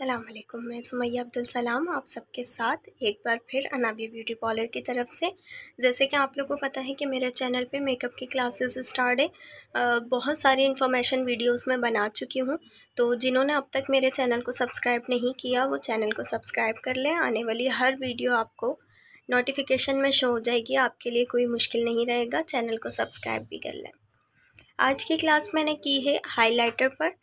अलैक्म मैं सुमैया अब्दुल सलाम आप सबके साथ एक बार फिर अनाबी ब्यूटी पार्लर की तरफ से जैसे कि आप लोगों को पता है कि मेरे चैनल पे मेकअप की क्लासेस स्टार्ट है बहुत सारी इन्फॉर्मेशन वीडियोस मैं बना चुकी हूँ तो जिन्होंने अब तक मेरे चैनल को सब्सक्राइब नहीं किया वो चैनल को सब्सक्राइब कर लें आने वाली हर वीडियो आपको नोटिफिकेशन में शो हो जाएगी आपके लिए कोई मुश्किल नहीं रहेगा चैनल को सब्सक्राइब भी कर लें आज की क्लास मैंने की है हाईलाइटर पर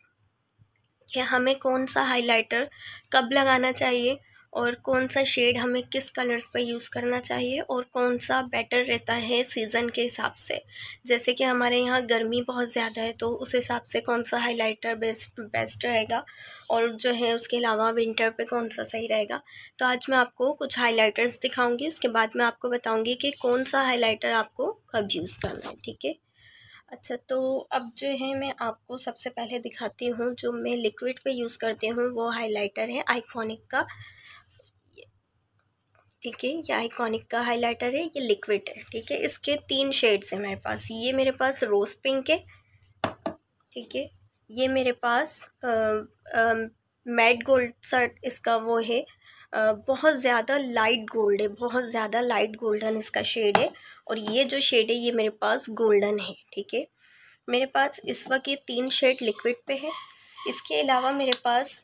कि हमें कौन सा हाइलाइटर कब लगाना चाहिए और कौन सा शेड हमें किस कलर्स पर यूज़ करना चाहिए और कौन सा बेटर रहता है सीज़न के हिसाब से जैसे कि हमारे यहाँ गर्मी बहुत ज़्यादा है तो उस हिसाब से कौन सा हाइलाइटर बेस्ट बेस्ट रहेगा और जो है उसके अलावा विंटर पे कौन सा सही रहेगा तो आज मैं आपको कुछ हाइलाइटर्स दिखाऊंगी उसके बाद मैं आपको बताऊँगी कि कौन सा हाईलाइटर आपको कब यूज़ करना है ठीक है अच्छा तो अब जो है मैं आपको सबसे पहले दिखाती हूँ जो मैं लिक्विड पे यूज़ करती हूँ वो हाइलाइटर है आइकॉनिक का ठीक है ये आइकॉनिक का हाइलाइटर है ये लिक्विड है ठीक है इसके तीन शेड्स हैं मेरे पास ये मेरे पास रोज़ पिंक है ठीक है ये मेरे पास मैट गोल्ड सर्ट इसका वो है बहुत ज़्यादा लाइट गोल्ड है बहुत ज़्यादा लाइट गोल्डन इसका शेड है और ये जो शेड है ये मेरे पास गोल्डन है ठीक है मेरे पास इस वक्त ये तीन शेड लिक्विड पे है इसके अलावा मेरे पास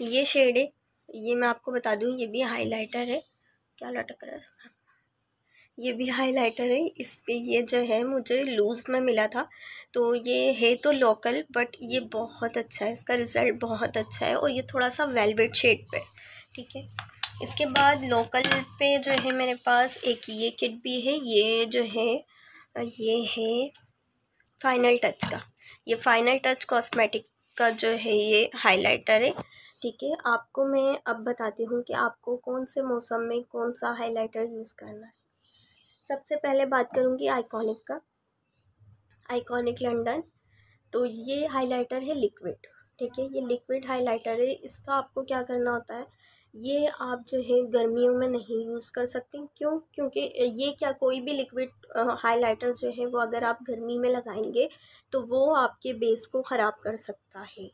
ये शेड है ये मैं आपको बता दूँ ये भी हाइलाइटर है क्या लटक रहा है ये भी हाइलाइटर है इससे ये जो है मुझे लूज़ में मिला था तो ये है तो लोकल बट ये बहुत अच्छा है इसका रिज़ल्ट बहुत अच्छा है और ये थोड़ा सा वेलवेट शेड पे ठीक है इसके बाद लोकल पे जो है मेरे पास एक ये किट भी है ये जो है ये है फाइनल टच का ये फाइनल टच कॉस्मेटिक का जो है ये हाइलाइटर है ठीक है आपको मैं अब बताती हूँ कि आपको कौन से मौसम में कौन सा हाइलाइटर यूज़ करना है सबसे पहले बात करूँगी आइकॉनिक का आइकॉनिक लंडन तो ये हाइलाइटर है लिक्विड ठीक है ये लिक्विड हाइलाइटर है इसका आपको क्या करना होता है ये आप जो है गर्मियों में नहीं यूज़ कर सकते क्यों क्योंकि ये क्या कोई भी लिक्विड हाइलाइटर जो है वो अगर आप गर्मी में लगाएंगे तो वो आपके बेस को ख़राब कर सकता है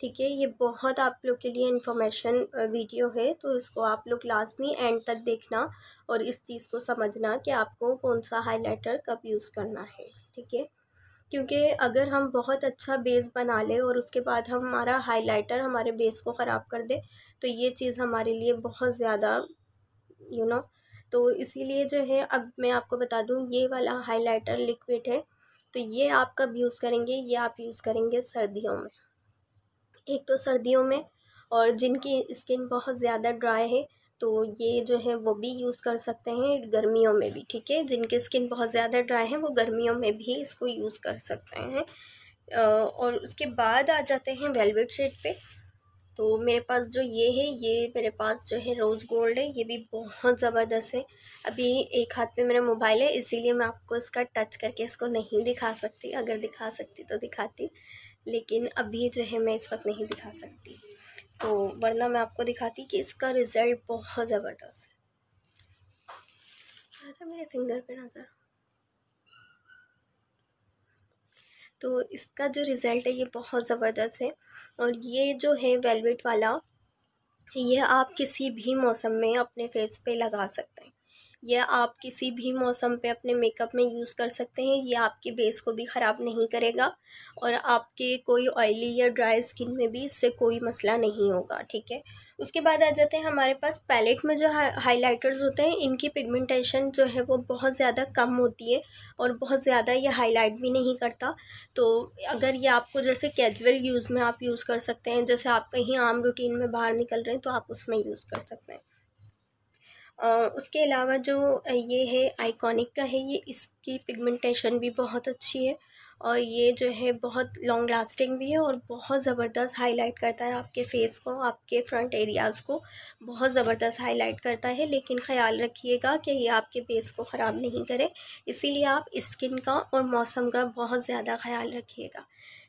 ठीक है ये बहुत आप लोग के लिए इन्फॉर्मेशन वीडियो है तो इसको आप लोग लाजमी एंड तक देखना और इस चीज़ को समझना कि आपको कौन सा हाइलाइटर कब यूज़ करना है ठीक है क्योंकि अगर हम बहुत अच्छा बेस बना ले और उसके बाद हम हमारा हाइलाइटर हमारे बेस को ख़राब कर दे तो ये चीज़ हमारे लिए बहुत ज़्यादा यू नो तो इसीलिए जो है अब मैं आपको बता दूँ ये वाला हाइलाइटर लिक्विड है तो ये आप कब यूज़ करेंगे ये आप यूज़ करेंगे सर्दियों में एक तो सर्दियों में और जिनकी स्किन बहुत ज़्यादा ड्राई है तो ये जो है वो भी यूज़ कर सकते हैं गर्मियों में भी ठीक है जिनकी स्किन बहुत ज़्यादा ड्राई है वो गर्मियों में भी इसको यूज़ कर सकते हैं और उसके बाद आ जाते हैं वेलवेट शेड पे तो मेरे पास जो ये है ये मेरे पास जो है रोज़ गोल्ड है ये भी बहुत ज़बरदस्त है अभी एक हाथ में मेरा मोबाइल है इसीलिए मैं आपको इसका टच करके इसको नहीं दिखा सकती अगर दिखा सकती तो दिखाती लेकिन अभी जो है मैं इस वक्त नहीं दिखा सकती तो वरना मैं आपको दिखाती कि इसका रिज़ल्ट बहुत ज़बरदस्त है मेरे फिंगर पर नज़र तो इसका जो रिज़ल्ट है ये बहुत ज़बरदस्त है और ये जो है वेलवेट वाला यह आप किसी भी मौसम में अपने फेस पे लगा सकते हैं यह आप किसी भी मौसम पे अपने मेकअप में यूज़ कर सकते हैं यह आपके बेस को भी ख़राब नहीं करेगा और आपके कोई ऑयली या ड्राई स्किन में भी इससे कोई मसला नहीं होगा ठीक है उसके बाद आ जाते हैं हमारे पास पैलेट में जो हाइलाइटर्स होते हैं इनकी पिगमेंटेशन जो है वो बहुत ज़्यादा कम होती है और बहुत ज़्यादा ये हाईलाइट भी नहीं करता तो अगर ये आपको जैसे कैजुअल यूज़ में आप यूज़ कर सकते हैं जैसे आप कहीं आम रूटीन में बाहर निकल रहे हैं तो आप उसमें यूज़ कर सकते हैं उसके अलावा जो ये है आइकॉनिक का है ये इसकी पिगमेंटेशन भी बहुत अच्छी है और ये जो है बहुत लॉन्ग लास्टिंग भी है और बहुत ज़बरदस्त हाईलाइट करता है आपके फेस को आपके फ्रंट एरियाज़ को बहुत ज़बरदस्त हाईलाइट करता है लेकिन ख्याल रखिएगा कि ये आपके फेस को ख़राब नहीं करे इसीलिए आप स्किन का और मौसम का बहुत ज़्यादा ख्याल रखिएगा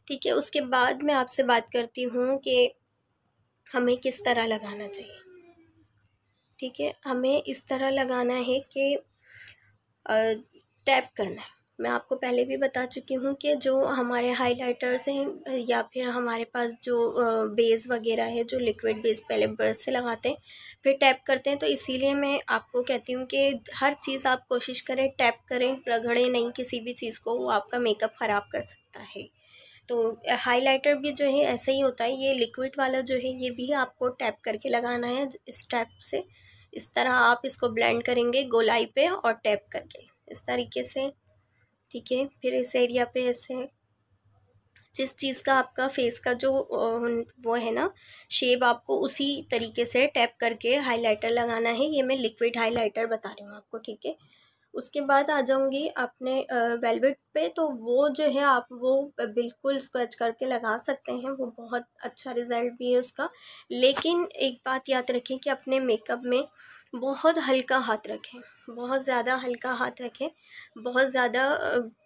ठीक है उसके बाद मैं आपसे बात करती हूँ कि हमें किस तरह लगाना चाहिए ठीक है हमें इस तरह लगाना है कि टैप करना है मैं आपको पहले भी बता चुकी हूँ कि जो हमारे हाइलाइटर्स हैं या फिर हमारे पास जो बेस वगैरह है जो लिक्विड बेस पहले ब्रश से लगाते हैं फिर टैप करते हैं तो इसीलिए मैं आपको कहती हूँ कि हर चीज़ आप कोशिश करें टैप करें रगड़ें नहीं किसी भी चीज़ को वो आपका मेकअप ख़राब कर सकता है तो हाइलाइटर भी जो है ऐसे ही होता है ये लिक्विड वाला जो है ये भी आपको टैप करके लगाना है इस टैप से इस तरह आप इसको ब्लेंड करेंगे गोलाई पे और टैप करके इस तरीके से ठीक है फिर इस एरिया पे ऐसे जिस चीज़ का आपका फेस का जो वो है ना शेप आपको उसी तरीके से टैप करके हाइलाइटर लगाना है ये मैं लिक्विड हाइलाइटर बता रही हूँ आपको ठीक है उसके बाद आ जाऊँगी अपने वेलवेट पे तो वो जो है आप वो बिल्कुल स्क्रच करके लगा सकते हैं वो बहुत अच्छा रिज़ल्ट भी है उसका लेकिन एक बात याद रखें कि अपने मेकअप में बहुत हल्का हाथ रखें बहुत ज़्यादा हल्का हाथ रखें बहुत ज़्यादा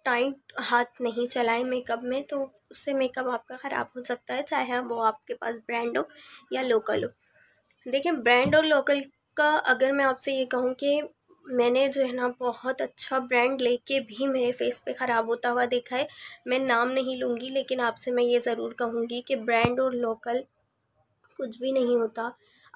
टाइट हाथ नहीं चलाएं मेकअप में तो उससे मेकअप आपका ख़राब हो सकता है चाहे वो आपके पास ब्रांड हो या लोकल हो देखिए ब्रांड और लोकल का अगर मैं आपसे ये कहूँ कि मैंने जो है ना बहुत अच्छा ब्रांड लेके भी मेरे फेस पे ख़राब होता हुआ देखा है मैं नाम नहीं लूँगी लेकिन आपसे मैं ये ज़रूर कहूँगी कि ब्रांड और लोकल कुछ भी नहीं होता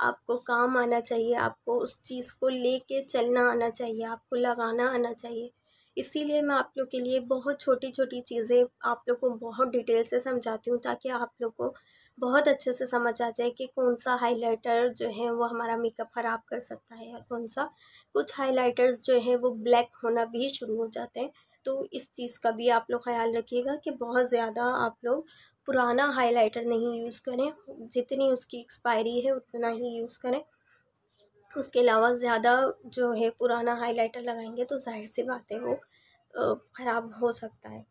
आपको काम आना चाहिए आपको उस चीज़ को लेके चलना आना चाहिए आपको लगाना आना चाहिए इसीलिए मैं आप लोग के लिए बहुत छोटी छोटी चीज़ें आप लोग को बहुत डिटेल से समझाती हूँ ताकि आप लोग को बहुत अच्छे से समझ आ जाए कि कौन सा हाइलाइटर जो है वो हमारा मेकअप ख़राब कर सकता है या कौन सा कुछ हाइलाइटर्स जो है वो ब्लैक होना भी शुरू हो जाते हैं तो इस चीज़ का भी आप लोग ख्याल रखिएगा कि बहुत ज़्यादा आप लोग पुराना हाइलाइटर नहीं यूज़ करें जितनी उसकी एक्सपायरी है उतना ही यूज़ करें उसके अलावा ज़्यादा जो है पुराना हाइलाइटर लगाएंगे तो जाहिर सी बात है वो ख़राब हो सकता है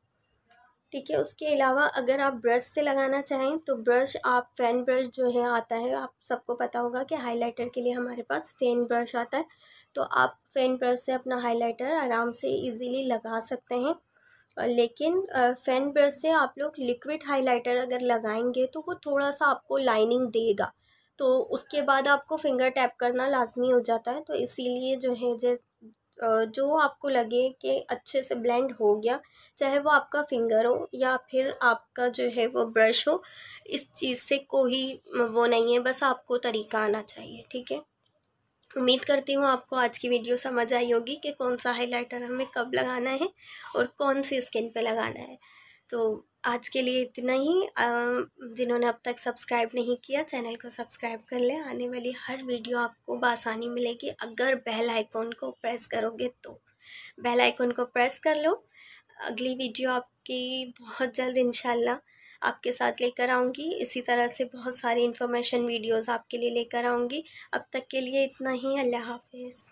ठीक है उसके अलावा अगर आप ब्रश से लगाना चाहें तो ब्रश आप फ़ैन ब्रश जो है आता है आप सबको पता होगा कि हाइलाइटर के लिए हमारे पास फ़ैन ब्रश आता है तो आप फ़ैन ब्रश से अपना हाइलाइटर आराम से इजीली लगा सकते हैं लेकिन फ़ैन ब्रश से आप लोग लिक्विड हाइलाइटर अगर लगाएंगे तो वो थोड़ा सा आपको लाइनिंग देगा तो उसके बाद आपको फिंगर टैप करना लाजमी हो जाता है तो इसीलिए जो है जैस जो आपको लगे कि अच्छे से ब्लेंड हो गया चाहे वो आपका फिंगर हो या फिर आपका जो है वो ब्रश हो इस चीज़ से कोई वो नहीं है बस आपको तरीका आना चाहिए ठीक है उम्मीद करती हूँ आपको आज की वीडियो समझ आई होगी कि कौन सा हाइलाइटर हमें कब लगाना है और कौन सी स्किन पे लगाना है तो आज के लिए इतना ही जिन्होंने अब तक सब्सक्राइब नहीं किया चैनल को सब्सक्राइब कर ले आने वाली हर वीडियो आपको बसानी मिलेगी अगर बेल आइकॉन को प्रेस करोगे तो बेल आइकॉन को प्रेस कर लो अगली वीडियो आपकी बहुत जल्द इंशाल्लाह आपके साथ लेकर आऊँगी इसी तरह से बहुत सारी इन्फॉर्मेशन वीडियोस आपके लिए लेकर आऊँगी अब तक के लिए इतना ही अल्लाह हाफिज़